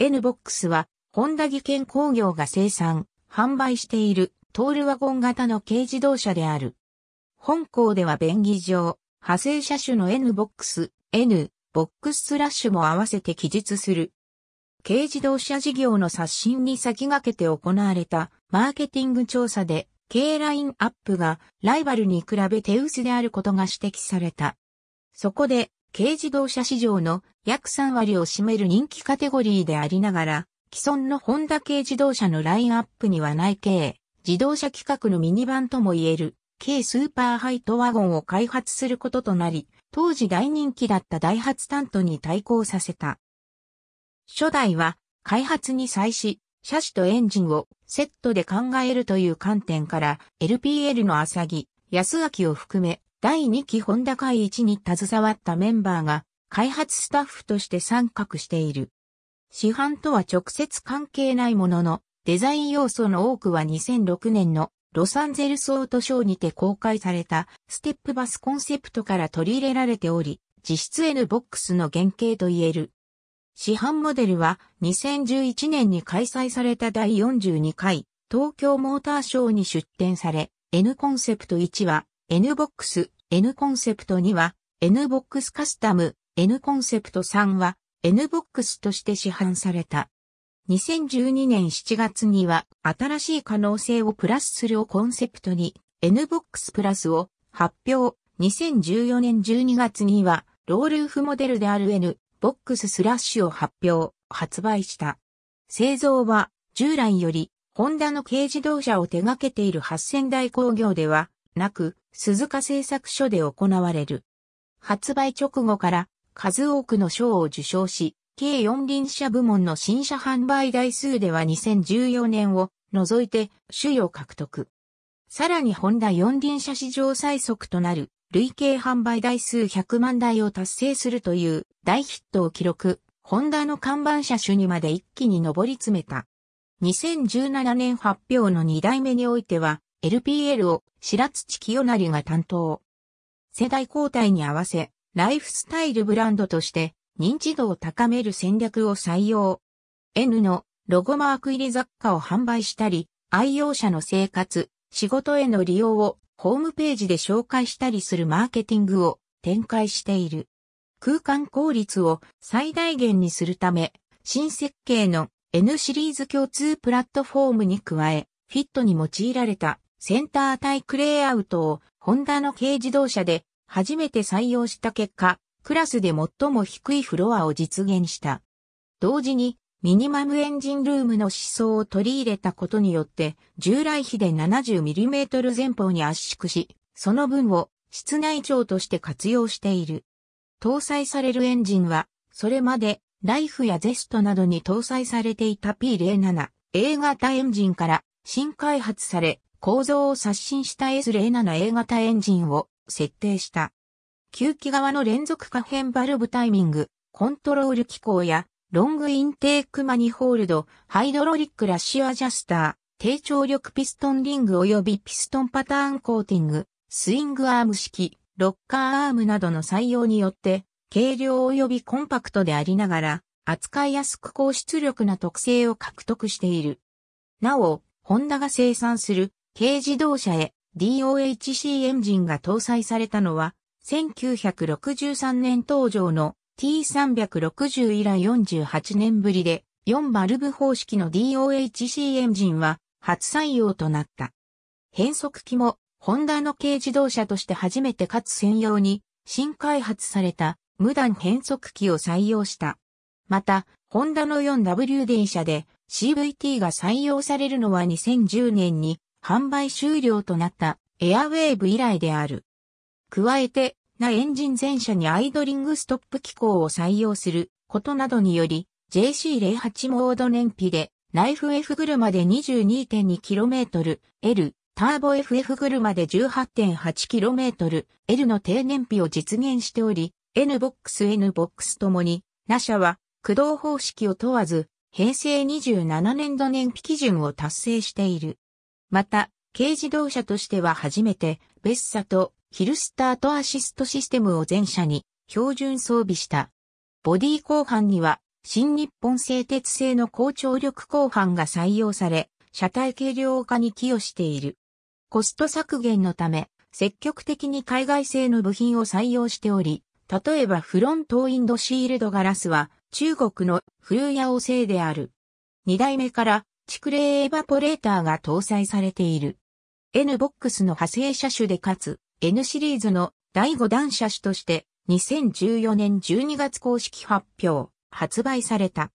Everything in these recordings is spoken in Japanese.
NBOX は、ホンダ技研工業が生産、販売している、トールワゴン型の軽自動車である。本校では便宜上、派生車種の NBOX、N、ボックススラッシュも合わせて記述する。軽自動車事業の刷新に先駆けて行われたマーケティング調査で、軽ラインアップがライバルに比べ手薄であることが指摘された。そこで、軽自動車市場の約3割を占める人気カテゴリーでありながら、既存のホンダ軽自動車のラインアップにはない軽、自動車規格のミニバンとも言える、軽スーパーハイトワゴンを開発することとなり、当時大人気だったダイハツタントに対抗させた。初代は開発に際し、車種とエンジンをセットで考えるという観点から、LPL の浅木、安明を含め、第2期ホンダ会1に携わったメンバーが開発スタッフとして参画している。市販とは直接関係ないものの、デザイン要素の多くは2006年のロサンゼルスオートショーにて公開されたステップバスコンセプトから取り入れられており、実質 N ボックスの原型と言える。市販モデルは2011年に開催された第42回東京モーターショーに出展され、N コンセプト1は NBOX、N コンセプト2は NBOX カスタム、N コンセプト3は NBOX として市販された。2012年7月には新しい可能性をプラスするをコンセプトに NBOX プラスを発表。2014年12月にはロールーフモデルである NBOX スラッシュを発表、発売した。製造は従来よりホンダの軽自動車を手掛けている8000台工業ではなく、鈴鹿製作所で行われる。発売直後から数多くの賞を受賞し、計4輪車部門の新車販売台数では2014年を除いて首位を獲得。さらにホンダ4輪車史上最速となる累計販売台数100万台を達成するという大ヒットを記録、ホンダの看板車種にまで一気に上り詰めた。2017年発表の2代目においては、LPL を白土清成が担当。世代交代に合わせ、ライフスタイルブランドとして認知度を高める戦略を採用。N のロゴマーク入り雑貨を販売したり、愛用者の生活、仕事への利用をホームページで紹介したりするマーケティングを展開している。空間効率を最大限にするため、新設計の N シリーズ共通プラットフォームに加え、フィットに用いられたセンタータイクレイアウトをホンダの軽自動車で初めて採用した結果、クラスで最も低いフロアを実現した。同時にミニマムエンジンルームの思想を取り入れたことによって従来比で 70mm 前方に圧縮し、その分を室内長として活用している。搭載されるエンジンは、それまでライフやゼストなどに搭載されていた P07A 型エンジンから新開発され、構造を刷新した S07A 型エンジンを設定した。吸気側の連続可変バルブタイミング、コントロール機構や、ロングインテークマニホールド、ハイドロリックラッシュアジャスター、低張力ピストンリング及びピストンパターンコーティング、スイングアーム式、ロッカーアームなどの採用によって、軽量及びコンパクトでありながら、扱いやすく高出力な特性を獲得している。なお、ホンダが生産する軽自動車へ DOHC エンジンが搭載されたのは、1963年登場の T360 以来48年ぶりで、4バルブ方式の DOHC エンジンは初採用となった。変速機も、ホンダの軽自動車として初めてかつ専用に、新開発された無段変速機を採用した。また、ホンダの 4WD 車で CVT が採用されるのは2010年に販売終了となったエアウェーブ以来である。加えて、なエンジン全車にアイドリングストップ機構を採用することなどにより、JC08 モード燃費で、ナイフ F 車で 22.2km、L、ターボ FF 車で 18.8km、L の低燃費を実現しており、NBOX、NBOX ともに、ナ社は、駆動方式を問わず、平成27年度燃費基準を達成している。また、軽自動車としては初めて、ベッサとヒルスタートアシストシステムを全車に標準装備した。ボディ後半には、新日本製鉄製の高張力後半が採用され、車体軽量化に寄与している。コスト削減のため、積極的に海外製の部品を採用しており、例えばフロントウィンドシールドガラスは中国のフルをヤオ製である。二代目から蓄冷エバポレーターが搭載されている。n ボックスの派生車種でかつ、N シリーズの第5弾車種として、2014年12月公式発表、発売された。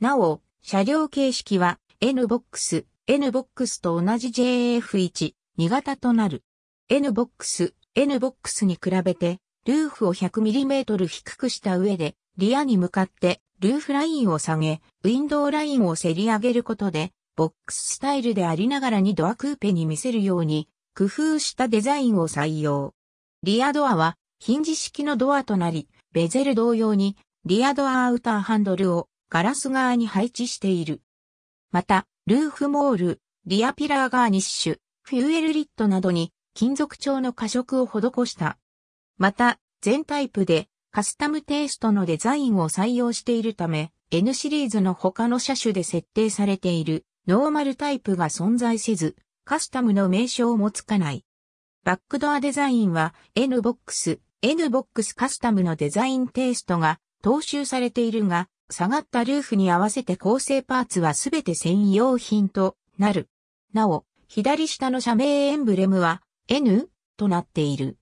なお、車両形式は n ボックス、n ボックスと同じ JF1、2型となる。n ボックス、n ボックスに比べて、ルーフを 100mm 低くした上で、リアに向かってルーフラインを下げ、ウィンドウラインをせり上げることで、ボックススタイルでありながらにドアクーペに見せるように、工夫したデザインを採用。リアドアは、ヒンジ式のドアとなり、ベゼル同様に、リアドアアウターハンドルをガラス側に配置している。また、ルーフモール、リアピラーガーニッシュ、フューエルリットなどに金属調の加色を施した。また、全タイプでカスタムテイストのデザインを採用しているため、N シリーズの他の車種で設定されているノーマルタイプが存在せず、カスタムの名称もつかない。バックドアデザインは n ボックス、n ボックスカスタムのデザインテイストが踏襲されているが、下がったルーフに合わせて構成パーツはすべて専用品となる。なお、左下の社名エンブレムは N となっている。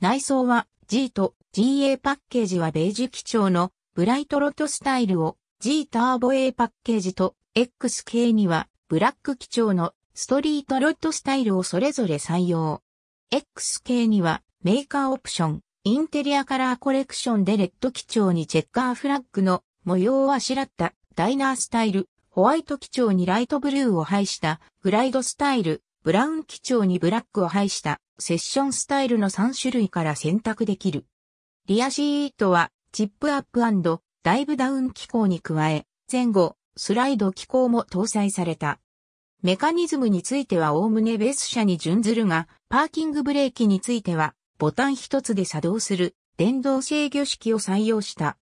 内装は G と GA パッケージはベージュ基調のブライトロトスタイルを G ターボ A パッケージと X 系にはブラック基調のストリートロットスタイルをそれぞれ採用。X 系にはメーカーオプション、インテリアカラーコレクションでレッド基調にチェッカーフラッグの模様をあしらったダイナースタイル、ホワイト基調にライトブルーを配したグライドスタイル、ブラウン基調にブラックを配したセッションスタイルの3種類から選択できる。リアシートは、チップアップダイブダウン機構に加え、前後、スライド機構も搭載された。メカニズムについては概ねベース車に準ずるが、パーキングブレーキについては、ボタン一つで作動する電動制御式を採用した。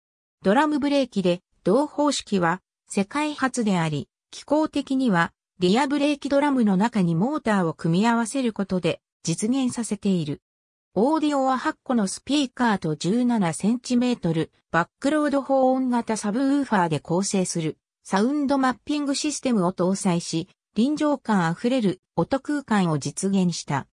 ドラムブレーキで、同方式は世界初であり、機構的にはリアブレーキドラムの中にモーターを組み合わせることで実現させている。オーディオは8個のスピーカーと 17cm バックロード保温型サブウーファーで構成するサウンドマッピングシステムを搭載し、臨場感あふれる音空間を実現した。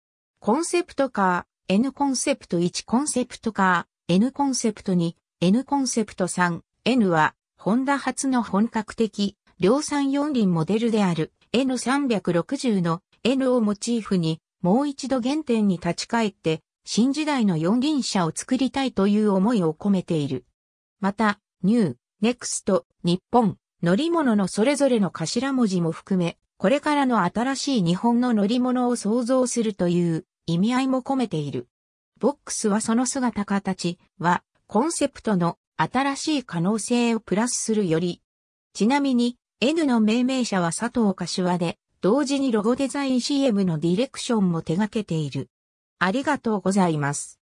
コンセプトカー、N コンセプト1コンセプトカー、N コンセプト2、N コンセプト3、N は、ホンダ初の本格的、量産4輪モデルである N360 の N をモチーフに、もう一度原点に立ち返って、新時代の四輪車を作りたいという思いを込めている。また、ニュー、ネクスト、日本、乗り物のそれぞれの頭文字も含め、これからの新しい日本の乗り物を創造するという意味合いも込めている。ボックスはその姿形はコンセプトの新しい可能性をプラスするより。ちなみに N の命名者は佐藤柏で同時にロゴデザイン CM のディレクションも手掛けている。ありがとうございます。